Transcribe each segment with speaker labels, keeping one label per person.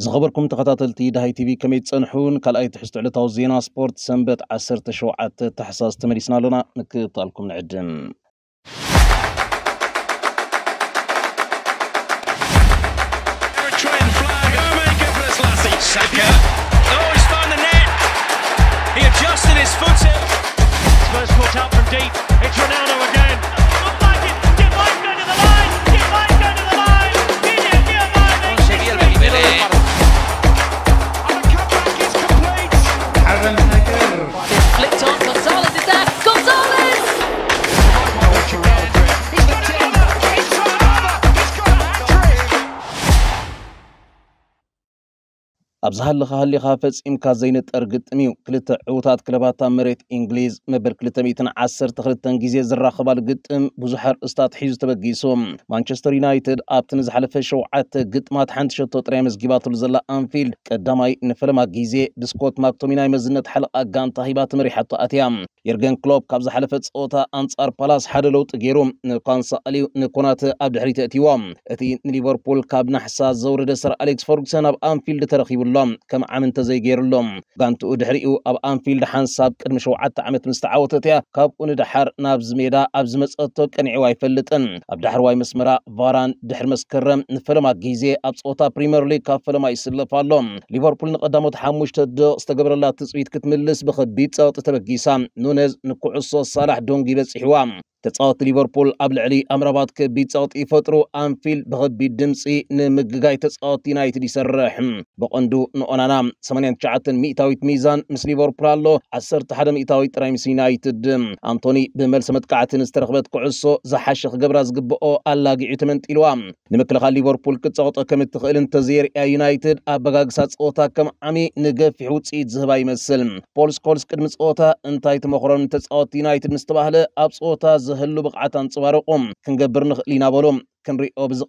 Speaker 1: زغبركم تغطات التيد هاي تيفي كميت سنحون قال اي تحستو على توزينا سبورت سنبت عسر تشوعات تحساس تمريسنا لنا نكطالكم نعدم He ኣብ ዝሃለኻ ሃሊኻ ፈጺምካ ዘይንጠር ግጥም እዩ ክልተ ዕዉታት ክለባት ኣብ መሬት እንግሊዝ መበል 212 ግዜ ዝራኸባል ግጥም ብዙሕ ኣርእስታት ሒዙ ተበጊሱ ማንቸስተር ዩናይትድ ኣብቲ ንዝሓለፈ ሸውዓተ ግጥማት ሓንቲ ሸቶ ጥራይ መዝጊባትሉ ዘላ ኣንፊልድ ቀዳማይ ንፈለማ ግዜ ብስኮት ማክቶሚናይ መዝነት ሓለቓ ጋንታ ሂባ ትምሪሓቶ ኣትያ የርገን ክሎፕ ካብ ዝሓለፈ ፀወታ ኣንጻር ፓላስ ሓደ ለውጢ ገይሩ ንኳንሳእልዩ ንኮናት ኣብ ድሕሪት እትይዎም እቲ ንሊቨርፑል ካብ ናሕሳ ዘውረደ ሰር ኣሌክስ ፈርጉሰን ኣብ ኣንፊልድ ተረኺቡሉ ገይሩሎም ከም ዓመንተ ዘይገይሩሎም ጋንትኡ ድሕሪኡ ኣብ ኣንፊልድ ሓንሳብ ቅድሚ ሸውዓተ ዓመት ምስ ተዓወተት እያ ካብኡ ንድሓር ናብዚ ሜዳ ኣብ ዝመፀቶ ቀኒዕዋ ኣይፈልጥን ኣብ ዳሕርዋይ መስመራ ቫራን ድሕሪ መስከረም ንፈለማ ግዜ ኣብ ፀወታ ፕሪምየር ሊግ ካብ ፈለማ ይስለፍ ኣሎ ሊቨርፑል ንቐዳሞት ሓሙሽተ ደቕ ዝተገብረላ ትፅቢት ክትምልስ ብከቢድ ፀወጢ ተበጊሳ ኑነዝ ንኩዕሶ ሳላሕ ዶንግ ይበፂሕዋ ተፃወቲ ሊቨርፑል ኣብ ልዕሊ ኣምራባት ከቢድ ፀቕጢ ይፈጥሩ ኣንፊልድ ብከቢድ ድምፂ ንምግጋይ ተፃወቲ ዩናይትድ ይሰርሕ ብቐንዱ ንኦናና 89 ሚእታዊት ሚዛን ምስ ሊቨርፑል ኣሎ 11 ሚእታዊ ጥራይ ምስ ዩናይትድ ኣንቶኒ ብመልሲ መጥቃዕትን ዝተረኽበት ኩዕሶ ዝሓሸ ክገብራ ዝግብኦ ኣላጊዑ ተመንጢልዋ ንምክልኻል ሊቨርፑል ክትፀቕጦ ከም እትኽእል እንተዘየርያ ዩናይትድ ኣበጋግሳ ፀወታ ከም ዓሚ ንገፊሕ ውፅኢት ዝህባ ይመስል ፖል ስኮልስ ቅድሚ ፀወታ እንታይ ተመኽሮም ተፃወቲ ዩናይትድ ምስ ተባህለ ኣብ ፀወታ زهلو بقعتان صباروكم كنقبر نخلينا بولوم كنري أوبزق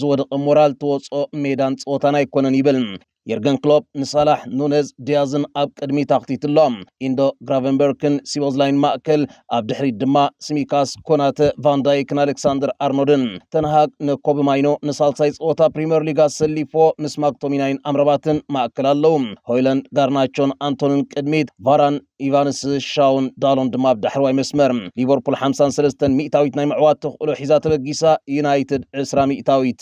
Speaker 1: زودق مورال توصو ميدان صوتانا يكونن يبل የርገን ክሎፕ ንሳላሕ ኑነዝ ዲያዝን ኣብ ቅድሚ ታኽቲትሎም ኢንዶ ግራቨንበርክን ሲቦዝላይን ማእከል ኣብ ድሕሪት ድማ ስሚካስ ኮናተ ቫንዳይክን ኣሌክሳንደር ኣርኖድን ተንሃግ ንኮብማይኖ ንሳልሳይ ፀወታ ፕሪምየር ሊግ ኣሰሊፎ ምስ ማክቶሚናይን ኣምረባትን ማእከል ኣለው ሆይለንድ ጋርናቾን ኣንቶንን ቅድሚት ቫራን ኢቫንስ ሻውን ዳሎን ድማ ኣብ ዳሕርዋይ መስመር ሊቨርፑል 53 ሚእታዊት ናይ ምዕዋት ተኽእሎ ሒዛ ተበጊሳ ዩናይትድ 20 ሚእታዊት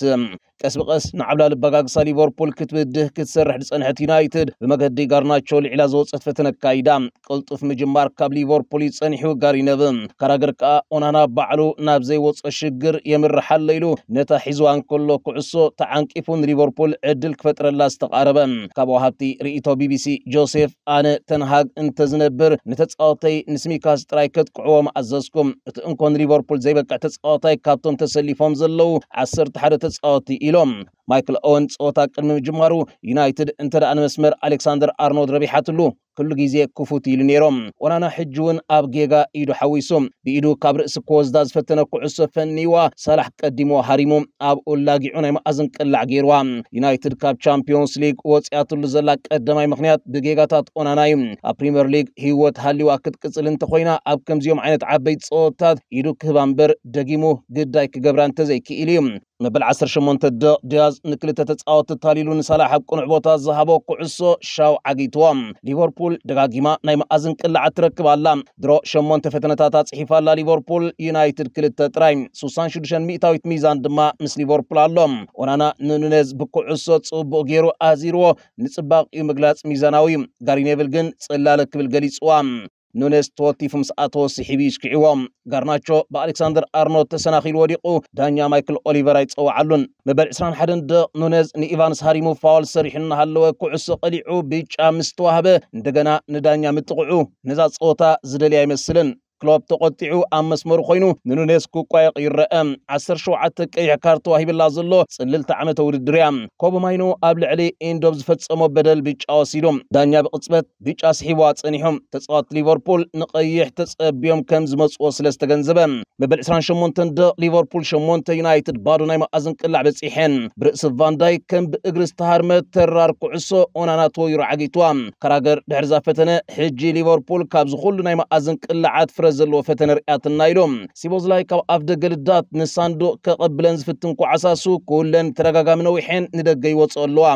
Speaker 1: ቀስ ብቐስ ንዓብላሊ በጋግሳ ሊቨርፑል ክትብድህ ክትሰ ዝሰርሕ ንፅንሕት ዩናይትድ ብመገዲ ጋርናቾ ልዕላ ዘወፀት ፈተነ ኣካይዳ ቅልጡፍ ምጅማር ካብ ሊቨርፑል ይፀኒሑ ጋር ይነብ ካራገር ከዓ ኦናና ባዕሉ ናብ ዘይወፆ ሽግር የምርሓለ ኢሉ ነታ ሒዝዋን ከሎ ኩዕሶ ተዓንቂፉ ንሊቨርፑል ዕድል ክፈጥረላ ዝተቃረበ ካብ ወሃብቲ ርእቶ ቢቢሲ ጆሴፍ ኣነ ተንሃግ እንተዝነብር ንተፃወተይ ንስሚካስ ጥራይ ከጥቅዕዎም ኣዘዝኩም እቲ እንኮን ሊቨርፑል ዘይበቅዕ ተፃወታይ ካብቶም ተሰሊፎም ዘለው ዓሰርተ ሓደ ተፃወቲ ኢሎም مايكل أونز أوتاك من جمارو يونايتد انتر أنا مسمر ألكسندر أرنولد ربيحات له ኩሉ ግዜ ክፉት ኢሉ ነይሮም ወናና ሕጂ እውን ኣብ ጌጋ ኢዱ ሓዊሱ ብኢዱ ካብ ርእሲ ክወዝዳ ዝፈተነ ኩዕሶ ፈኒዋ ሰላሕ ቀዲሞ ሃሪሙ ኣብኡ ላጊዑ ናይ መኣዝን ቅላዕ ገይርዋ ዩናይትድ ካብ ቻምፒዮንስ ሊግ ወፅያትሉ ዘላ ቀዳማይ ምክንያት ብጌጋታት ኦናና እዩ ኣብ ፕሪምየር ሊግ ህይወት ሃልዋ ክትቅፅል እንተኮይና ኣብ ከምዚኦም ዓይነት ዓበይቲ ፀወታት ኢዱ ክህባ እምበር ደጊሙ ግዳይ ክገብራ እንተዘይክእል እዩ መበል 18 ደቕ ዲያዝ ንክልተ ተፃወቲ ታሊሉ ንሰላሕ ኣብ ቅኑዕ ቦታ ዝሃቦ ኩዕሶ ሻው ዓጊትዎም ሊቨርፑል ሊቨርፑል ደጋጊማ ናይ መኣዝን ቅልዓት ትረክብ ኣላ ድሮ 8 ፈተነታት ኣፅሒፋ ሊቨርፑል ዩናይትድ ክልተ ጥራይ 66 ሚእታዊት ሚዛን ድማ ምስ ሊቨርፑል ኣሎ ኦናና ንኑነዝ ብኩዕሶ ፅቡቅ ገይሩ ኣዚርዎ ንፅባቂኡ ምግላፅ ሚዛናዊ ጋሪ ኔቭል ግን ፅላለ ክብል ገሊፅዋ ኑኔስ ተወቲፉ ምስ ኣተወ ስሒብ ይሽክዕዎም ጋርናቾ ብኣሌክሳንደር ኣርኖት ተሰናኺሉ ወዲቑ ዳኛ ማይክል ኦሊቨር ኣይፀዋዓሉን መበል 21 ደቕ ኑኔዝ ንኢቫንስ ሃሪሙ ፋውል ሰሪሑ እናሃለወ ኩዕሶ ቀሊዑ ብጫ ምስ ተዋህበ እንደገና ንዳኛ ምጥቕዑ ነዛ ፀወታ ዝደልያ ይመስልን ክሎብ ተቆጢዑ ኣብ መስመሩ ኮይኑ ንኑኔስ ክቋየቕ ይረአ 17 ቀይሕ ካርቶ ሂብላ ዘሎ ፅልልቲ ዓመተ ውድድር እያ ኮቦማይኖ ኣብ ልዕሊ ኢንዶብ ዝፈፀሞ በደል ብጫ ወሲዱ ዳኛ ብቅፅበት ብጫ ስሒዋ ፀኒሖም ተፃወት ሊቨርፑል ንቀይሕ ተፀቢዮም ከም ዝመፅዎ ስለ ዝተገንዘበ መበል 28 ደቕ ሊቨርፑል 8 ዩናይትድ ባዶ ናይ መኣዝን ቅላዕ በፂሐን ብርእሲ ቫንዳይ ከም ብእግሪ ዝተሃርመት ተራር ኩዕሶ ኦናናቶ ይረዓጊትዋ ከራገር ድሕሪ ዛ ፈተነ ሕጂ ሊቨርፑል ካብዚ ኩሉ ናይ መኣዝን ቅላዓት ፍረ ትኩረት ዘለዎ ፈተነ ርኣትና ኢሎም ሲቦዝ ላይ ካብ ኣፍ ደገ ልዳት ንሳንዱቕ ከቐብለን ዝፍትንኩ ዓሳሱ ኩለን ተደጋጋሚ ነዊሐን ንደገ ይወፅኦ ኣለዋ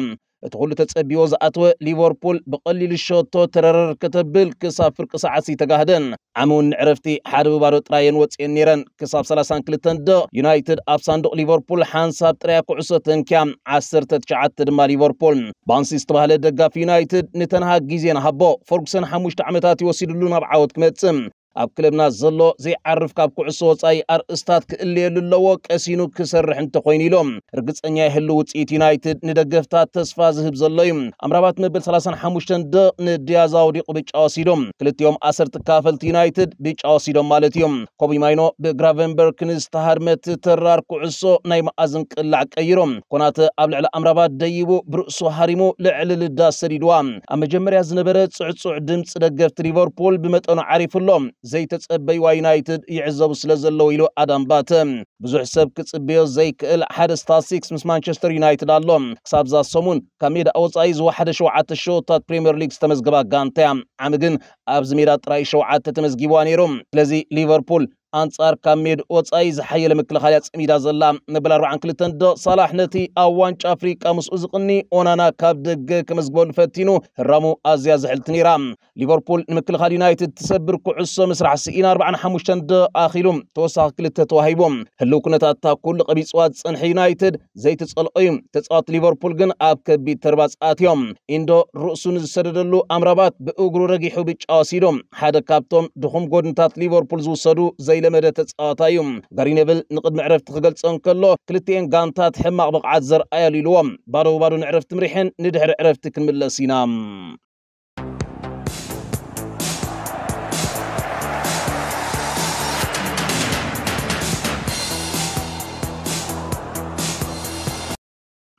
Speaker 1: እቲ ኩሉ ተጸቢቦ ዝኣተወ ሊቨርፑል ብቐሊሉ ሸቶ ተረረር ከተብል ክሳብ ፍርቂ ሰዓሲ ተጋህደን ዓሚ እውን ንዕረፍቲ ሓደ ብባዶ ጥራየን ወፅአን ነይረን ክሳብ 32 ደ ዩናይትድ ኣብ ሳንዱቕ ሊቨርፑል ሓንሳብ ጥራያ ኩዕሶ ተንኪያ 19 ድማ ሊቨርፑል ባንሲ ዝተባህለ ደጋፊ ዩናይትድ ንተንሃግ ግዜ ናሃቦ ፈርጉሰን ሓሙሽተ ዓመታት ይወሲድሉ ናብ ዓወት ክመጽእ ኣብ ክለብና ዘሎ ዘይዓርፍ ካብ ኩዕሶ ወፃኢ ኣርእስታት ክእልየሉ ኣለዎ ቀሲኑ ክሰርሕ እንተኮይኑ ኢሎም እርግፀኛ ይህሉ ውፅኢት ዩናይትድ ንደገፍታት ተስፋ ዝህብ ዘሎ እዩ ኣምራባት መበል 35 ደ ንድያዛ ወዲቑ ብጫ ወሲዶም ክልቲኦም ኣሰርቲ ካፈልቲ ዩናይትድ ብጫ ወሲዶም ማለት እዮም ኮቢ ማይኖ ብግራቨንበርክ ንዝተሃድመት ተራር ኩዕሶ ናይ መኣዝን ቅላዕ ቀይሮም ኮናተ ኣብ ልዕሊ ኣምራባት ደይቡ ብርእሱ ሃሪሙ ልዕሊ ልዳስ ሰዲድዋ ኣብ መጀመርያ ዝነበረ ፅዕፁዕ ድምፂ ደገፍቲ ሊቨርፑል ብመጠኑ ዓሪፉሎም زيتت أبي ويونايتد يعزب سلزل لويلو أدم باتم بزوح سب كتبير زيك إل حد ستاسيكس مس مانشستر يونايتد اللوم كساب زا سومون كاميد أوز أيز وحد شوعة الشو تات بريمير ليكس تمزقبا قانتيام عمقن أبز ميرات راي شوعة تمزقبا نيروم لزي ليفربول أنصار كميد وصاي زحيل مكلخال يصميدا زلا روعان كلتن دو صلاح نتي أوانش أفريكا مسوزقني ونانا كابدق كمزقون فتينو رامو أزيا زحلتني رام ليفربول خالي يونايتد تسبر كعصو مسرع سئين أربعان حموشتن دو أخيلوم توسع كلته توهيبوم هلو كنتا تا كل قبيصوات سنحي يونايتد زي تسقل قيم تصات ليفربول جن أب كبي ترباص آتيوم إندو رؤسو نزسردلو أمرابات بأغرو بيش بيچاوسيدوم حدا كابتوم دخوم قودن تات ليفربول زو سدو زي لمدة تسعاتيوم غري نبل نقد معرف تخلق سنكلو كلتين قانتات حما عبق عزر ايالي لوم بارو بارو نعرف تمرحن ندهر عرفتك من سينام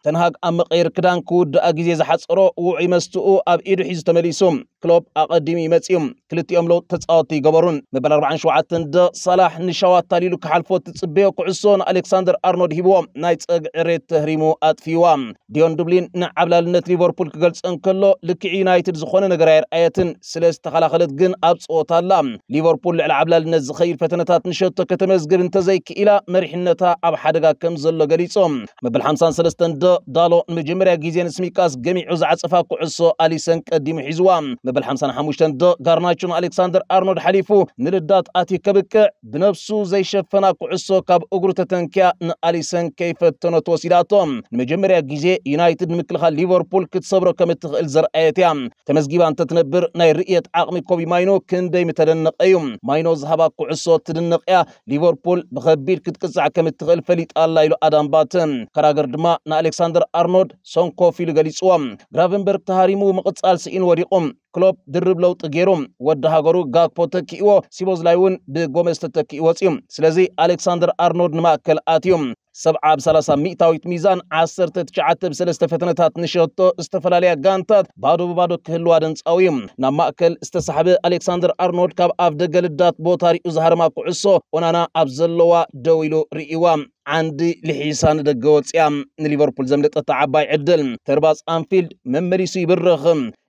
Speaker 1: تنهاك أم كدان كود أجيز حصرو وعمستو أب إيدو تمليسوم ክሎብ ኣቐዲሚ መፂኡ ክልቲኦም ለውጢ ተፃወቲ ገበሩን መበል 47 ደ ሰላሕ ንሻዋ ኣታሊሉ ክሓልፎ ትፅበዮ ኩዕሶ ንኣሌክሳንደር ኣርኖድ ሂብዎ ናይ ፀግዒ ሬት ተህሪሙ ኣጥፊይዋ ዲዮን ዱብሊን ንዓብላልነት ሊቨርፑል ክገልፅን ከሎ ልክዕ ዩናይትድ ዝኾነ ነገር ኣይርኣየትን ስለ ዝተኸላኸለት ግን ኣብ ፀወታ ኣላ ሊቨርፑል ልዕሊ ዓብላልነት ዝኸይድ ፈተነታት ንሸቶ ከተመዝግብ እንተዘይክኢላ መሪሕነታ ኣብ ሓደጋ ከም ዘሎ ገሊፆም መበል 53 ደ ዳሎ ንመጀመርያ ግዜ ንስሚቃስ ገሚዑ ዝዓፀፋ ኩዕሶ ኣሊሰን ቀዲሙ ሒዝዋ قبل 50 حموشتن دو قرناچون الكسندر أرنود حليفو نلدات اتي كبك بنفسو زي شفنا كعسو كاب اغرو تتنكيا نأليسن كيف تنو تنتوسيلاتهم نمجمريا غيزي يونايتد مكلخا ليفربول كتصبرو كمتخل الزر تمزغيبا تمزجيبان تتنبر ناي رئيه عقمي كوبي ماينو كندي متدنق ايوم ماينو زهبا كعسو تدنق يا ليفربول بخبير كتقصع كمتخل الفليت الله يلو ادم باتن كراغر دما ن أرنود سون كوفي لغاليسوام غرافنبرغ تهاريمو مقتصال سئين وريقوم ክሎፕ ድርብ ለውጥ ገይሩ ወዲ ሃገሩ ጋክፖ ተኪእዎ ሲቦዝ ላይ እውን ብጎመዝ ተተኪእዎ ወፂዮም ስለዚ ኣሌክሳንደር ኣርኖልድ ንማእከል ኣትዮም ሰብዓ ብሰላሳ ሚእታዊት ሚዛን ዓሰርተ ትሽዓተ ብሰለስተ ፈተነታት ንሸቶ ዝተፈላለያ ጋንታት ባዶ ብባዶ ክህልዋ ደንፃው ናብ ማእከል ዝተሳሕበ ኣሌክሳንደር ኣርኖልድ ካብ ኣብ ደገ ልዳት ቦታ ርኡ ዝሃርማ ኩዕሶ ኦናና ኣብ ዘለዋ ደው ኢሉ ርእይዋ ዓንዲ ልሒሳ ንደገ ወፅያ ንሊቨርፑል ዘምለጠታ ዓባይ ዕድል ተርባፅ ኣንፊልድ መመሊሱ ይብርኽ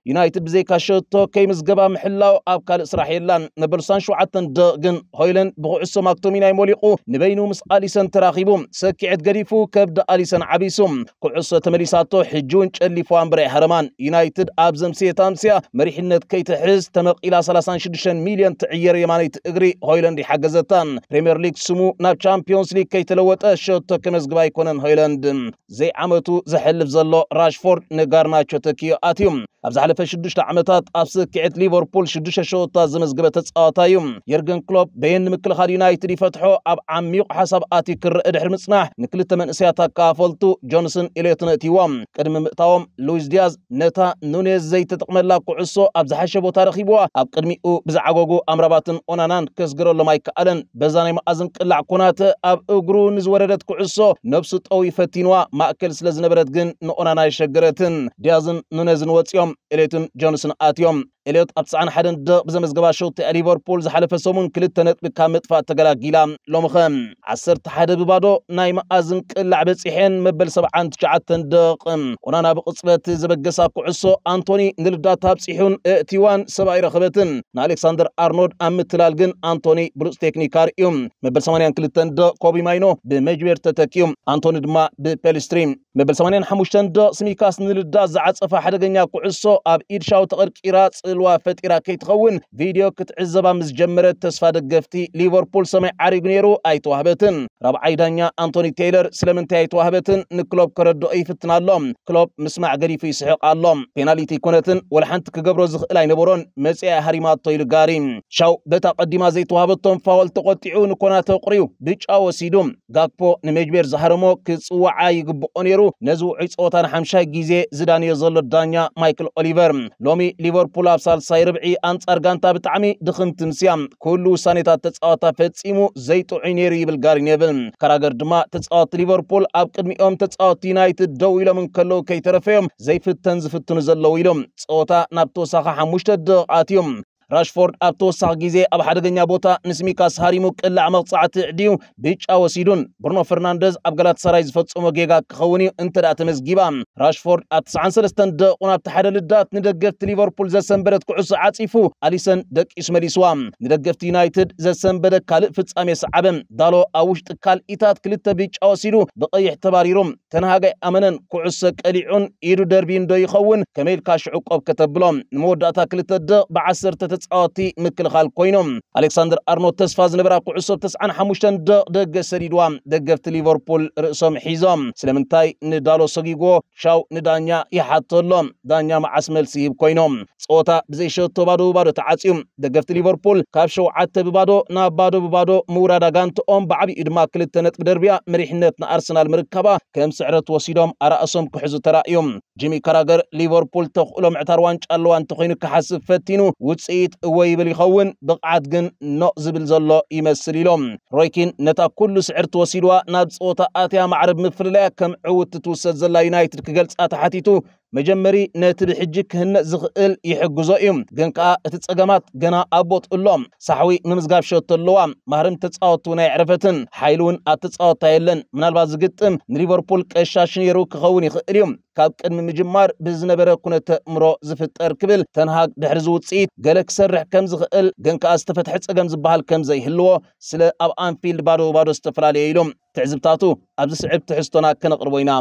Speaker 1: ዩናይትድ ብዘይካ ሸቶ ከይምዝገባ ምሕላው ኣብ ካልእ ስራሕ የላን ነበር 27 ደቅን ሆይለን ብኩዕሶ ማክቶሚና ይመሊቑ ንበይኑ ምስ ኣሊሰን ተራኺቡ كيعد غريفو كبد أليسان عبيسوم كعصة تمريساتو حجون تشلفوان فوامبري هرمان يونايتد أبزم سيتامسيا مريحنت كيتحز تمق إلى 36 مليون تعيير يمانيت إغري هويلاند حقزتان بريمير ليك سمو ناب تشامبيونز ليك كيتلوت الشوط كمزقبا يكونن هويلاند زي عمتو زحلف زلو راشفورد نقارناتشو تكيو آتيوم أبزحلف شدشت عمتات أبس كيعد ليفربول شدش شوطة زمزقبة تسقاطايوم يرغن كلوب بين مكلخال يونايتد يفتحو أب عميق حسب آتي كر إدحر مصنع ንክልተ መንእሰያት ኣከፋፈልቱ ጆንሰን ኢልዮትን እትይዎም ቅድሚ ምእታዎም ሉዊስ ዲያዝ ነታ ኑኔዝ ዘይተጠቕመላ ኩዕሶ ኣብ ዝሓሸ ቦታ ረኺብዋ ኣብ ቅድሚኡ ብዝዓጎጉ ኣምራባትን ኦናናን ከስግረሎም ኣይከኣለን በዛ ናይ መኣዝን ቅላዕ ኩናት ኣብ እግሩ ንዝወረደት ኩዕሶ ነብሲ ጠው ይፈቲንዋ ማእከል ስለ ዝነበረት ግን ንኦናና ይሸገረትን ዲያዝን ኑኔዝን ወፂኦም ኢሌትን ጆንስን ኣትዮም ኤልዮት ኣብ 91 ደቕ ብዘመዝገባ ሸውቲ ሊቨርፑል ዝሓለፈ ሰሙን ክልተ ነጥቢ ካብ መጥፋእ ተገላጊላ ሎምኸ 11 ብባዶ ናይ መኣዝን ቅላዕ በፂሐን መበል 79 ደቕ ኦናና ብቕፅበት ዝበገሳ ኩዕሶ ኣንቶኒ ንልዳታ ኣብፂሑን እእትዋን ሰብኣይ ረኸበትን ንኣሌክሳንደር ኣርኖድ ኣብ ምትላል ግን ኣንቶኒ ብሉፅ ቴክኒካር እዩ መበል 82 ደ ኮቢ ማይኖ ብመጅቤር ተተኪዩ ኣንቶኒ ድማ ብፔሊስትሪ መበል 85 ደ ስሚካስ ንልዳ ዝዓፀፋ ሓደገኛ ኩዕሶ ኣብ ኢድሻው ተቐርቂራ ስእልዋ ፈጢራ ከይትኸውን ቪድዮ ክትዕዘባ ምስ ጀመረት ተስፋ ደገፍቲ ሊቨርፑል ሰማይ ዓሪጉ ነይሩ ኣይተዋህበትን ራብዓይ ዳኛ አንቶኒ ቴይለር ስለምንታይ ኣይተዋህበትን ንክሎብ ከረድኦ ይፍትን ኣሎ ክሎብ ምስማዕ ገዲፉ ይስሕቕ ኣሎ ፔናልቲ ኩነትን ወላሓንቲ ክገብሮ ዝኽእል ኣይነበሮን መፅያ ሃሪማቶ ኢሉ ጋሪ ሻው በታ ቀዲማ ዘይተዋህበቶም ፋወል ተቆጢዑ ንኮናተ ቁሪዩ ብጫ ወሲዱ ጋክፖ ንመጅቤር ዝሃርሞ ክፅዋዓ ይግብኦ ነይሩ ነዚ ውዒ ፀወታ ንሓምሻይ ግዜ ዝዳንዮ ዘሎ ዳኛ ማይክል ኦሊቨር ሎሚ ሊቨርፑል ኣብ ሳልሳይ ርብዒ ኣንጻር ጋንታ ብጣዕሚ ድኽምቲ ምስ እያ ኩሉ ውሳኔታት ተፃወታ ፈፂሙ ዘይጥዑይ ነይሩ ይብል ጋሪን የብል ካራገር ድማ ተፃወቲ ሊቨርፑል ኣብ ቅድሚኦም ተፃወቲ ዩናይትድ ደው ኢሎም እንከለዉ ከይተረፈዮም ዘይፍተን ዝፍትኑ ዘለዉ ኢሎም ፀወታ ናብ ተወሳኺ ሓሙሽተ ደቂቃት እዮም ራሽፎርድ ኣብ ተወሳኺ ግዜ ኣብ ሓደገኛ ቦታ ምስ ሚካስ ሃሪሙ ቅላዕ መቕፃዕቲ ዕድዩ ብጫ ወሲዱን ብርኖ ፈርናንደዝ ኣብ ጋላትሰራይ ዝፈፀሞ ጌጋ ክኸውን እዩ እንተደኣ ተመዝጊባ ራሽፎርድ ኣብ 93 ደቁ ናብቲ ሓደ ልዳት ንደገፍቲ ሊቨርፑል ዘሰንበደት ኩዕሶ ዓፂፉ ኣሊሰን ደቂሱ መሊስዋ ንደገፍቲ ዩናይትድ ዘሰንበደ ካልእ ፍጻሜ ሰዓበ ዳሎ ኣብ ውሽጢ ካልኢታት ክልተ ብጫ ወሲዱ ብቀይሕ ተባሪሮም ተናሃጋይ ኣመነን ኩዕሶ ቀሊዑን ኢዱ ደርቢ እንዶ ይኸውን ከመይልካ ሽዑቆብ ከተብሎም ንመወዳእታ ክልተ ደቕ ብ1 ተፃወቲ ምክልኻል ኮይኖም ኣሌክሳንደር ኣርኖት ተስፋ ዝነበራ ኩዕሶ 95 ደገ ሰዲድዋ ደገፍቲ ሊቨርፑል ርእሶም ሒዞም ስለምንታይ ንዳሎ ሰጊጎ ሻው ንዳኛ ይሓተሎ ዳኛ መዓስ መልሲ ይህብ ኮይኖም ፀወታ ብዘይሸቶ ባዶ ብባዶ ተዓፅዩ ደገፍቲ ሊቨርፑል ካብ ሸውዓተ ብባዶ ናብ ባዶ ብባዶ ምውራዳ ጋንትኦም ብዓብዩ ድማ ክልተ ነጥቢ ደርብያ መሪሕነት ንኣርሰናል ምርካባ ከም ስዕረት ወሲዶም ኣርእሶም ክሕዙ ተራእዮም ጂሚ ካራገር ሊቨርፑል ተኽእሎ ምዕታር ዋንጫ ኣለዋ እንተኮይኑ ክሓስብ ፈቲኑ ውፅኢት ትርኢት እወይብል ይኸውን ብቕዓት ግን ኖ ዝብል ዘሎ ይመስል ኢሎም ሮይኪን ነታ ኩሉ ስዕርቲ ወሲድዋ ናብ ፀወታ ኣትያ ማዕርብ ምፍልላያ ከም ዕውት ትውሰድ ዘላ ዩናይትድ ክገልጻ ተሓቲቱ መጀመሪ ነቲ ብሕጂ ክህነፅ ዝኽእል ይሕግዞ እዩ ግን ከዓ እቲ ፀገማት ገና ኣቦት እሎም ሳሕዊ ንምዝጋብ ሸቶ ኣለዋ ማህርም ተፃወቱ ናይ ዕረፈትን ሓይሉ እውን ኣተፃወታ የለን ምናልባት ዝግጥም ንሊቨርፑል ቀሻ ሽነይሩ ክኸውን ይኽእል እዩ ካብ ቅድሚ ምጅማር ብዝነበረ ኩነተ እምሮ ዝፍጠር ክብል ተንሃግ ድሕሪ ዝውፅኢት ገለ ክሰርሕ ከም ዝኽእል ግን ከዓ ዝተፈትሐ ፀገም ዝበሃል ከም ዘይህልዎ ስለ ኣብ ኣንፊልድ ባዶ ባዶ ዝተፈላለየ ኢሎም ትዕዝብታቱ ኣብዚ ስዕብ ትሕዝቶና ከነቕርቦ ኢና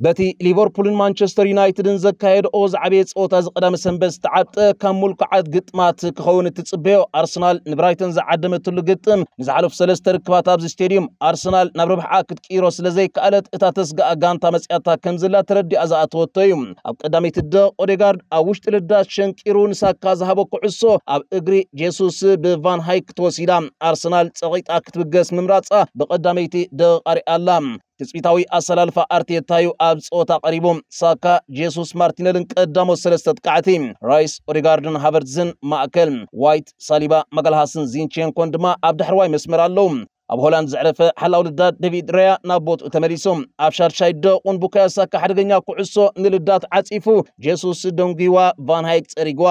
Speaker 1: بتي ليفربول مانشستر يونايتد زكايد أوز عبيت أو تز قدام سنبز تعبت كم ملك عاد قط ما تكون تتصبيه أرسنال نبرايتن زعدم تلو قطم نزعلوا في سلسلة ركبات ستاديوم أرسنال نبربح عقد كيروس لزي كألت إتاتسقى أجانتا مسئتا كمزلا تردي أزاء توتيم أب قدامي تدا أوديغارد أوشت لدا شنكيرون ساكاز هبو كعسو أب إجري جيسوس بفان هايك توسيدام أرسنال تغيط أكتب قسم ممراتة بقدامي تدا قري ألام ትጽቢታዊ ኣሰላልፋ ኣርቴታ እዩ ኣብ ፀወታ ቀሪቡ ሳካ ጄሱስ ማርቲነልን ቀዳሞት ሰለስተ ጥቃዕቲ ራይስ ኦዴጋርድን ሃቨርትዝን ማእከል ዋይት ሳሊባ መገልሃስን ዚንቼንኮን ድማ ኣብ ዳሕርዋይ መስመር ኣለዉ ኣብ ሆላንድ ዘዕረፈ ሓላው ልዳት ዴቪድ ሬያ ናብ ቦትኡ ተመሊሶም ኣብ ሻርሻይ ደቁን ቡካዮሳካ ሓደገኛ ኩዕሶ ንልዳት ዓፂፉ ጄሱስ ደንጊዋ ቫን ሃይክ ፀሪግዋ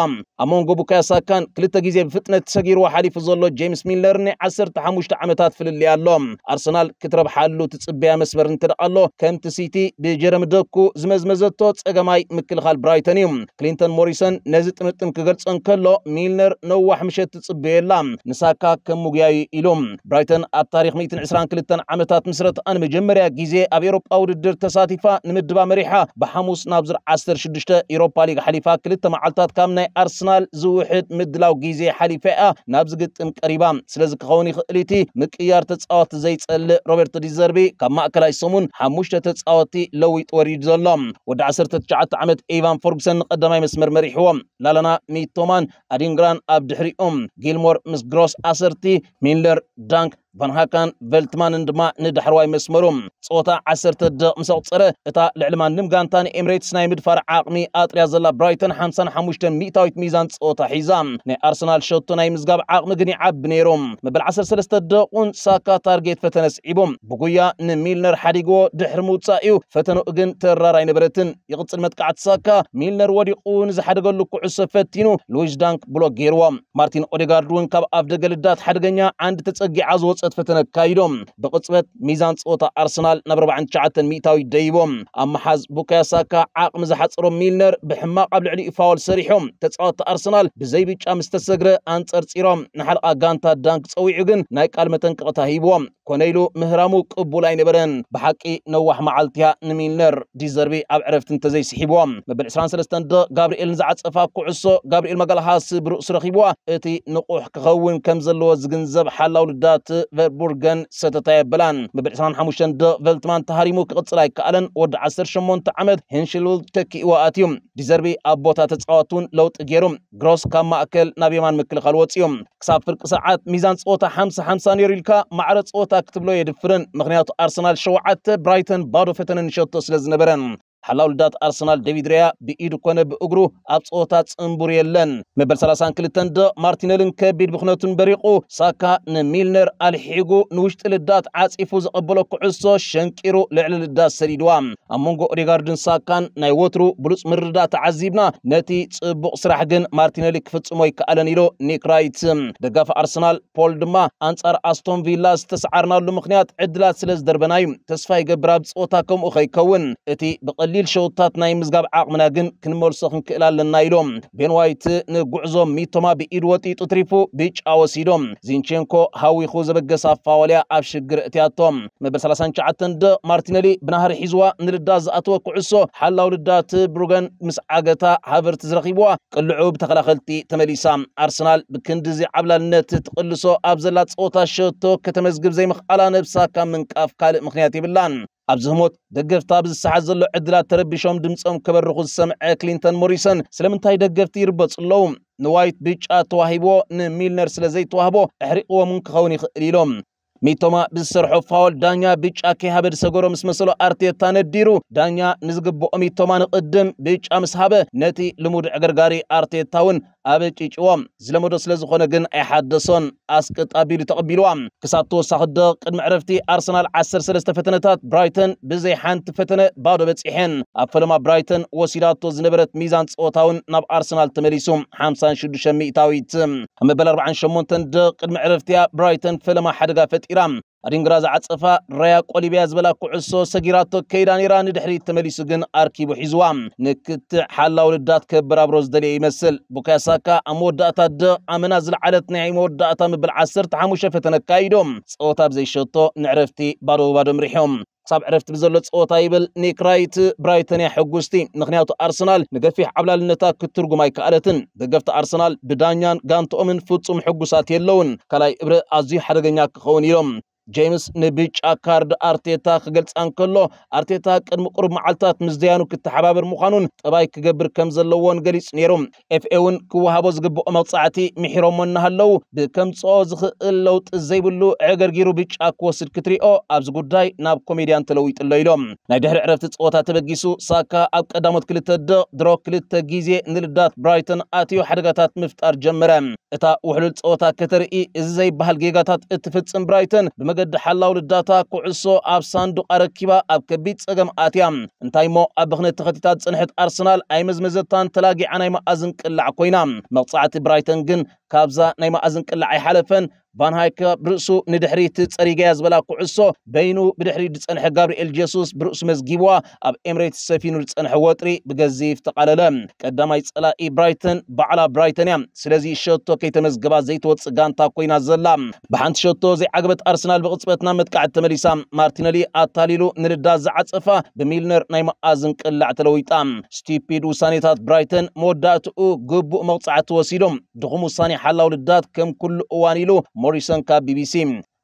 Speaker 1: ኣብ መንጎ ቡካዮሳካን ክልተ ግዜ ብፍጥነት ተሰጊርዎ ሓሊፉ ዘሎ ጄምስ ሚለርን 15 ዓመታት ፍልልይ ኣሎ ኣርሰናል ክትረብሓሉ ትፅበያ መስመር እንትደቐሎ ከምቲ ሲቲ ብጀረም ደኩ ዝመዝመዘቶ ፀገማይ ምክልኻል ብራይተን እዩ ክሊንተን ሞሪሰን ነዚ ጥምጥም ክገልፀን ከሎ ሚልነር ነዋሕ ምሸት ትፅበየላ ንሳካ ከም ሙግያዩ ኢሉ ብራይተን ኣብ ታሪክ 122 ዓመታት ምስረትኣ ንመጀመርያ ግዜ ኣብ ኤሮጳ ውድድር ተሳቲፋ ንምድባ መሪሓ ብሓሙስ ናብ ዙር 16 ኤሮፓ ሊግ ሓሊፋ ክልተ መዓልትታት ካብ ናይ ኣርሰናል ዝውሕድ ምድላው ግዜ ሓሊፈ እያ ናብ ዝግጥም ቀሪባ ስለዚ ክኸውን ይኽእል እቲ ምቅያር ተፃወቲ ዘይፀልእ ሮበርት ዲዘርቢ ካብ ማእከላይ ሰሙን ሓሙሽተ ተፃወቲ ለዊጥ ወሪድ ዘሎ ወዲ 19 ዓመት ኢቫን ፎርግሰን ንቀዳማይ መስመር መሪሕዎም ላላና ሚቶማን ኣዲንግራን ኣብ ድሕሪኦም ጊልሞር ምስ ግሮስ ኣሰርቲ ሚለር ዳንክ ቫንሃካን ቨልትማንን ድማ ንድሕርዋይ መስመሮም ፆታ 12 ምስ ኣቕፅረ እታ ልዕሊ ማንም ጋንታን ኤምሬትስ ናይ ምድፋር ዓቕሚ ኣጥርያ ዘላ ብራይተን 55 ሚእታዊት ሚዛን ፆታ ሒዛ ናይ ኣርሰናል ሸቶ ናይ ምዝጋብ ዓቕሚ ግን ይዓቢ ነይሮም መበል 13 ደቁን ሳካ ታርጌት ፈተነ ስዒቦም ብጉያ ንሚልነር ሓዲግዎ ድሕሪ ምውፃእ እዩ ፈተንኡ ግን ተራራይ ነበረትን ይቕፅል መጥቃዕቲ ሳካ ሚልነር ወዲቑ ንዝሓደገሉ ኩዕሶ ፈቲኑ ሉዊስ ዳንክ ብሎ ገይርዎም ማርቲን ኦዴጋርድ እውን ካብ ኣፍ ደገ ልዳት ሓደገኛ ዓንዲ ተፀጊዓ ዝወፀ መዕፀት ፈተነ ካይዶም ብቕፅበት ሚዛን ፀወታ ኣርሰናል ናብ 49 ሚእታዊ ደይቦም ኣብ መሓዝ ቡካዮ ሳካ ዓቕሚ ዝሓፀሮም ሚልነር ብሕማቕ ኣብ ልዕሊ ፋውል ሰሪሖም ተፃወቲ ኣርሰናል ብዘይብጫ ምስ ተሰግረ ኣንፀርፂሮም ንሓለቓ ጋንታ ዳንክ ፀዊዑ ግን ናይ ቃል መጠንቀቕታ ሂብዎም ኮነ ኢሉ ምህራሙ ቅቡል ኣይነበረን ብሓቂ ነዋሕ መዓልቲ እያ ንሚልነር ዲዘርቢ ኣብ ዕረፍቲ እንተዘይስሒብዎም መበል 23 ደ ጋብርኤልን ዝዓፀፋ ኩዕሶ ጋብርኤል መጋልሃስ ብርእሱ ረኺብዋ እቲ ንቑሕ ክኸውን ከም ዘለዎ ዝግንዘብ ሓላው ልዳት ቨርቡርገን ሰተታ የብላን ብብ20 ሓሙሽተ ቨልትማን ተሃሪሙ ክቕፅል ኣይከኣለን ወዲ 18 ዓመት ሄንሽሉል ተኪእዋ ኣትዩ ዲዘርቢ ኣብ ቦታ ተፃወቱን ለውጢ ገይሩ ግሮስ ካብ ማእከል ናብ የማን ምክልኻል ወፂኡ ክሳብ ፍርቂ ሰዓት ሚዛን ፀወታ 50 50 ነይሩ ኢልካ ማዕረ ፀወታ ክትብሎ የድፍርን ምክንያቱ ኣርሰናል ሸውዓተ ብራይተን ባዶ ፈተነን ሸቶ ስለ ዝነበረን حلاول لدات أرسنال ديفيد ريا بإيدو كونا بأقرو أبصوتات انبوريلن مبل سلاسان كلتن دا مارتينيلن كبير بخنوتن بريقو ساكا نميلنر الحيقو نوشت لدات عاصفو زقبلو كعصو شنكيرو لعل لدات سريدوام أمونغو ريغاردن ساكان نايوترو بلوس مردات عزيبنا نتي تبق سراحقن مارتينيلي كفتسموي كألنيلو نيكرايتم دقاف أرسنال بول دما أنصار أستون فيلا ستسعرنا لمخنيات عدلات سلس دربنايم تسفاي قبراب أوتاكم كم أخيكون اتي بقل ቀሊል ሸውታትና ይምዝጋብ ዓቕምና ግን ክንመልሶ ክንክእል ኣለና ኢሎም ቤንዋይት ንጉዕዞም ሚቶማ ብኢድ ወጢጡ ትሪፉ ብጫ ወሲዶም ዚንቼንኮ ሃዊኹ ዘበገሰ ኣፋዋልያ ኣብ ሽግር እትያቶም መበል 39 ደ ማርቲነሊ ብናሃሪ ሒዝዋ ንልዳት ዝኣተወ ኩዕሶ ሓላው ልዳት ብሩገን ምስ ዓገታ ሃበርቲ ዝረኺብዋ ቅልዑ ብተኸላኸልቲ ተመሊሳ ኣርሰናል ብክንዲ እዚ ዓብላልነት ትቕልሶ ኣብ ዘላ ፀወታ ሸቶ ከተመዝግብ ዘይምኽኣላ ነብሳ ካብ ምንቃፍ ካልእ ምክንያት የብላን ኣብዚ ህሞት ደገፍታ ብዝሰሓት ዘሎ ዕድላት ተረቢሾም ድምፆም ከበርኹ ዝሰምዐ ክሊንተን ሞሪሰን ስለምንታይ ደገፍቲ ይርበፅ ኣለዉ ንዋይት ብጫ ተዋሂቦ ንሚልነር ስለ ዘይተዋህቦ ኣሕሪቕዎምን ክኸውን ይኽእል ኢሎም ሚቶማ ብዝሰርሖ ፋውል ዳኛ ብጫ ከይሃበ ድሰገሮ ምስ መሰሎ ኣርቴታ ነዲሩ ዳኛ ንዝግብኦ ሚቶማ ንቕድም ብጫ ምስ ሃበ ነቲ ልሙድ ዕገርጋሪ ኣርቴታ እውን ኣብ ጭጭቦም ዝለመዶ ስለ ዝኾነ ግን ኣይሓደሶን ኣስቅጥ ኣቢሉ ተቐቢልዋ ክሳብ ተወሳኺ ደ ቅድሚ ዕረፍቲ ኣርሰናል 13 ፈተነታት ብራይተን ብዘይ ሓንቲ ፈተነ ባዶ በፂሐን ኣብ ፈለማ ብራይተን ወሲዳቶ ዝነበረት ሚዛን ፀወታውን ናብ ኣርሰናል ተመሊሱ 56 ሚእታዊት ኣብ መበል 48 ደ ቅድሚ ዕረፍቲያ ብራይተን ፈለማ ሓደጋ ፈጢራ أرينغراز عطفا ريا قلبي زبلا كعصو سجيراتو كيدان إيران دحري تملي سجن أركيب حزوام نكت حالا ولدات كبر أبرز دليل مثل بكاساكا امو داتا د أمنازل على نعي مو داتا مبل عصر تحمش شفتنا كايدوم صوتاب بزي شطو نعرفتي بارو بارو مريحهم صاب عرفت بزلو صوتا يبل نيك رايت برايتن يا حقوستي نخنياتو ارسنال نقفي عبلا لنتا كترقو ماي كالتن دقفت ارسنال بدانيان غانتو من فوتسوم حجوسات يلون كلاي ابر ازي حرقنيا كخون يلوم جيمس نبيج أكارد أرتيتا خجلت أنكلو أرتيتا كان مقرب مع التات مزديانو كتحبابر مخانون طباي كجبر كمز اللوان جليس نيروم اف اون كوهابوز جب أمط ساعتي محرم من هاللو بكم صوزخ اللوت زيبلو عقر جيرو بيج سر كتري أو أبز قداي ناب كوميديان تلويت الليلوم نايدهر عرفت تصوتا تبقيسو ساكا أب قدامت كلتا درو كلتا جيزي نلدات برايتن آتيو حرقتات مفتار جمرم اتا وحلت تصوتا كتري إزاي بهالجيجاتات جيغاتات اتفتسن برايتن بمك مغا دحالاو لداتا كوعصو اب صندوق اركيبا اب كبيت اغم اتيام انتاي مو ابغن التخطيطات صنحت ارسنال اي مزمزتان تلاقي عنايما ازنك اللعكوينام مغصاعة برايتنجن كابزا نايما ازنك اللعي حالفن ባንሃይከ ብርእሱ ንድሕሪት ፀሪገያ ዝበላ ኩዕሶ በይኑ ብድሕሪ ዝፀንሐ ጋብርኤል ጀሱስ ብርእሱ መዝጊብዋ ኣብ ኤምሬትስ ሰፊኑ ዝፀንሐ ወጥሪ ብገዚፍ ተቃለለ ቀዳማይ ፀላኢ ብራይተን ባዕላ ብራይተን እያ ስለዚ ሸቶ ከይተመዝግባ ዘይተወፅእ ጋንታ ኮይና ዘላ ብሓንቲ ሸቶ ዘይዓግበት ኣርሰናል ብቕፅበት ናብ መጥቃዕቲ ተመሊሳ ማርቲነሊ ኣታሊሉ ንርዳ ዝዓፀፋ ብሚልነር ናይ መኣዝን ቅላዕ ተለዊጣ ስቲፒድ ውሳኔታት ብራይተን መወዳእትኡ ግቡእ መቕፃዕቲ ወሲዶም ድኹም ውሳኔ ሓላው ልዳት ከም ኩሉ እዋን ኢሉ Morrison ka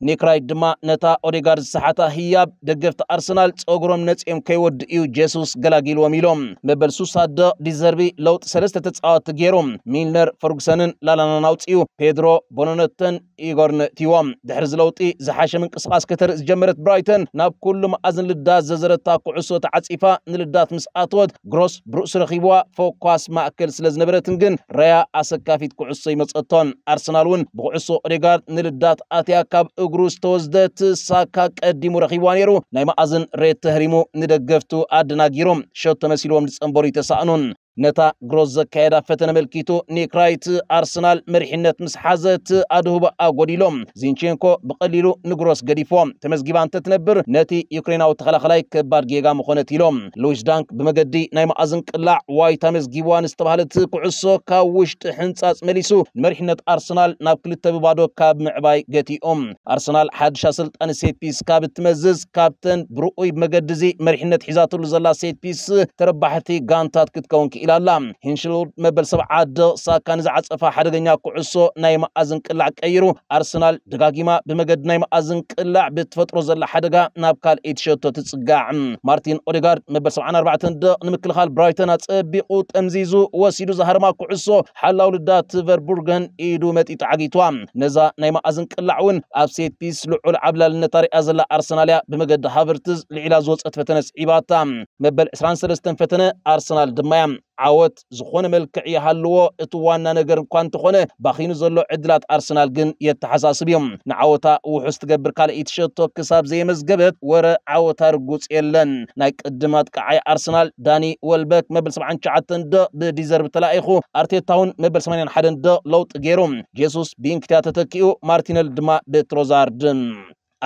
Speaker 1: نيكراي دما نتا أوديغارد سحتا هياب دقفت أرسنال تأغرم نتئم كيود إيو جيسوس غلاغيل وميلوم مبل سوسا دا ديزربي لوت سلسة تتعاوت تجيروم ميلنر فرغسانن لالانا ناوت إيو بيدرو بونونتن إيغورن تيوام دحرز لوتي زحاشة من قصقاس كتر جمرت برايتن ناب كل ما أزن لداز ززرتا قعصو تعصيفا نلدات مسآتود جروس برؤس رخيبوا فوق كواس ما سلز نبرتن جن ريا أسكافيت قعصي مصقطون أرسنال ون بقعصو أوديغارد نلدات آتيا እግሩ ዝተወስደት ሳካ ቀዲሙ ረኺቡ ነይሩ ናይ መኣዝን ሬት ተህሪሙ ንደገፍቱ ኣደናጊሮም ሸቶ መሲሎም ዝፀንበሩ ይተሳእኑን نتا غروز كايدا فتن ملكيتو نيكرايت أرسنال مرحنت مسحازت أدهب أغوديلوم زينشينكو بقليلو نغروس غديفوم تمزجيبان تتنبر نتي يوكريناو تخلخلاي كبار جيغا مخونتيلوم لوش دانك بمجدي نايم أزنك لا واي تمزجيبوان استبهالت كعصو كاوشت حنساس مليسو مرحنت أرسنال نابكل تببادو كاب معباي جتي أم أرسنال حادشا سلط أن سيت بيس كاب تمزز كابتن برؤي بمجدزي مرحنت حزاتو لزلا سيت بيس تربحتي غانتات كتكونكي إلى اللام هنشلو مبل سبع عاد ساكن زعت أفا حرقنيا كعصو نايم أزنك اللع كيرو أرسنال دقاقيما بمجد نايم أزنك اللع بتفترز اللع حرقا نابكال إتشوتو تتسقع مارتين أوريغار مبل سبعان أربعة تند نمكل خال برايتن أتبيقوت أمزيزو وسيدو زهر ما كعصو حلاو لدات فربورغن إيدو مت إتعاقيتوا نزا نايم أزنك اللعون أبسيت بيس لعو العبلة لنتاري أزل أرسناليا بمجد هافرتز لعلا زوز أتفتنس إباتا مبل إسران سرستن فتنة أرسنال دمام ዓወት ዝኾነ መልክዕ ይሃልዎ እቲ ዋና ነገር እኳ እንተኾነ ባኺኑ ዘሎ ዕድላት ኣርሰናል ግን የተሓሳስብ እዮም ንዓወታ ውሑስ ትገብር ካልእ ትሸቶ ክሳብ ዘየመዝገበት ወረ ዓወታ ርጉፅ የለን ናይ ቅድማት ከዓይ ኣርሰናል ዳኒ ወልበክ መበል 79 ዶ ብዲዘርብ ተላኢኹ ኣርቴታውን መበል 81 ዶ ለውጢ ገይሩ ጄሱስ ብኢንክትያ ተተኪኡ ማርቲነል ድማ ብትሮዛርድን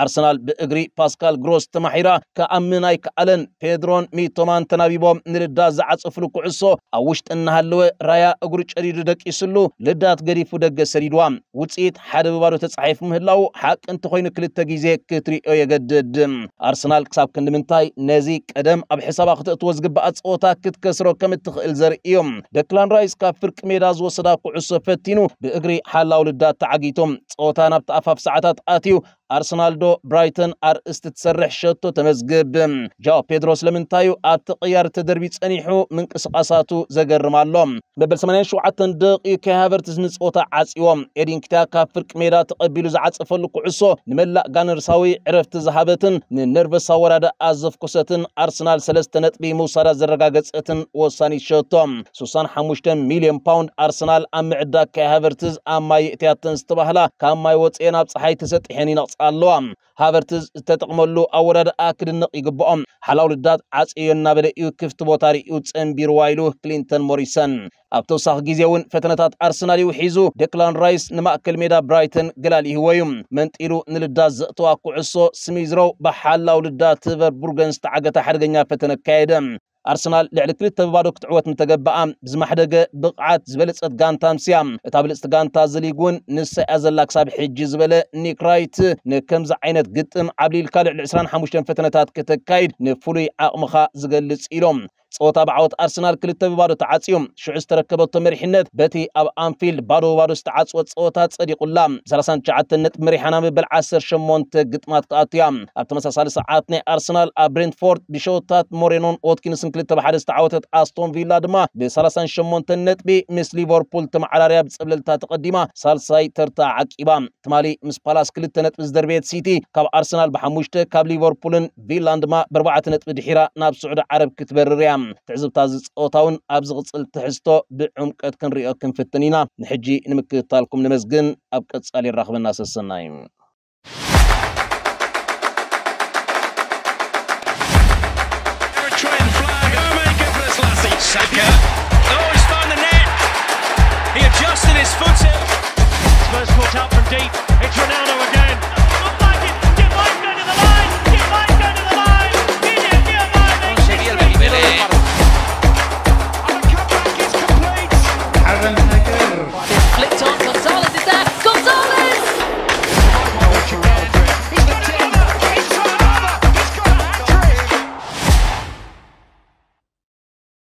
Speaker 1: አርሰናል ብእግሪ ፓስካል ግሮስ ተማሒራ ካብ ምናይ ከኣለን ፔድሮን ሚቶማን ተናቢቦም ንልዳ ዝዓፅፍሉ ኩዕሶ ኣብ ውሽጢ እናሃለወ ራያ እጉሪ ጨዲዱ ደቂሱሉ ልዳት ገዲፉ ደገ ሰዲድዋ ውፅኢት ሓደ ብባዶ ተፃሒፉ ምህላው ሓቂ እንተኮይኑ ክልተ ግዜ ክትሪኦ የገድድ ኣርሰናል ክሳብ ክንዲምንታይ ነዚ ቀደም ኣብ ሕሳባ ክትእትዎ ዝግባእ ፀወታ ክትከስሮ ከም እትኽእል ዘርኢ እዮም ደክላን ራይስ ካብ ፍርቂ ሜዳ ዝወሰዳ ኩዕሶ ፈቲኑ ብእግሪ ሓላው ልዳት ተዓጊቶም ፀወታ ናብ ተኣፋፍ ሰዓታት ኣትዩ ኣርሰናል ዶ ብራይተን ኣርእስቲ ትሰርሕ ሸቶ ተመዝግብ ጃው ፔድሮስ ለምንታዩ ኣብቲ ቅያር ተደርቢ ፀኒሑ ምንቅስቃሳቱ ዘገርም ኣሎ በበል 87 ደቂቃ ሃቨርትዝ ንፆታ ዓፂዎም ኤዲን ኪታ ካብ ፍርቂ ሜዳ ተቐቢሉ ዝዓፀፈሉ ኩዕሶ ንመላእ ጋነርሳዊ ዕረፍቲ ዝሃበትን ንነርቨስ ኣወዳድኣ ዘፍኮሰትን ኣርሰናል 3 ነጥቢ ምውሳዳ ዘረጋገፀትን ወሳኒ ሸቶ 65 ሚልዮን ፓውንድ ኣርሰናል ኣብ ምዕዳግ ካይ ሃቨርትዝ ኣብ ማይ እትያተን ዝተባህላ ካብ ማይ ወፅአን ኣብ ፀሓይ ተሰጢሐን ይነቕፅ ኣለዋ ሃበርቲ ዝተጠቕመሉ ኣወዳድኣ ክድንቕ ይግብኦም ሓላው ልዳት ዓፅዮ እናበለ እዩ ክፍቲ ቦታ ርዩ ፀንቢርዋ ኢሉ ክሊንተን ሞሪሰን ኣብ ተወሳኺ ግዜ እውን ፈተነታት ኣርሰናል እዩ ሒዙ ደክላን ራይስ ንማእከል ሜዳ ብራይተን ገላሊህዎ እዩ መንጢሉ ንልዳት ዘእተዋ ኩዕሶ ስሚዝሮው ብሓላው ልዳት ቨርቡርገን ዝተዓገተ ሓደገኛ ፈተነ ካየደ أرسنال لعلى كل تبادل كتعوت متجبعا بزما حدق بقعات زبلة استقانتا مسيام تابل استقانتا زليقون نسا أزلاك صاب حجي زبلة نيكرايت نكم زعينة قطم عبلي الكالع العسران حموشتن فتنة تات كتكايد نفولي عقمخا زقلس إلوم ፀወታ ብዓወት ኣርሰናል ክልተ ብባዶ ተዓፅዩ ሽዑ ዝተረከበቶ መሪሕነት በቲ ኣብ ኣንፊልድ ባዶ ብባዶ ዝተዓፅወ ፀወታ ፀዲቁላ 39 ነጥቢ መሪሓና ምበል 18 ግጥማት ክኣቱ እያ ኣብ ተመሳሳሊ ሰዓት ናይ ኣርሰናል ኣብ ብሬንትፎርድ ብሸወታት ሞሬኖን ኦትኪንስን ክልተ ብሓደ ዝተዓወተት ኣስቶን ቪላ ድማ ብ38 ነጥቢ ምስ ሊቨርፑል ተመዓዳርያ ብፀብለልታ ተቐዲማ ሳልሳይ ተርታ ዓቂባ ትማሊ ምስ ፓላስ ክልተ ነጥቢ ዝደርቤት ሲቲ ካብ ኣርሰናል ብሓሙሽተ ካብ ሊቨርፑልን ቪላን ድማ ብኣርባዕተ ነጥቢ ድሒራ ናብ ስዑድ ዓረብ ክትበርር እያ تعزب تاز اوتاون ابزغصل تحزتو بعمقت في كنفتنينا نحجي نمكتالكم نمزغن ابقص علي الرغبه الناس السنايم Oh, he's found the his footing. Spurs caught out from deep. It's Ronaldo.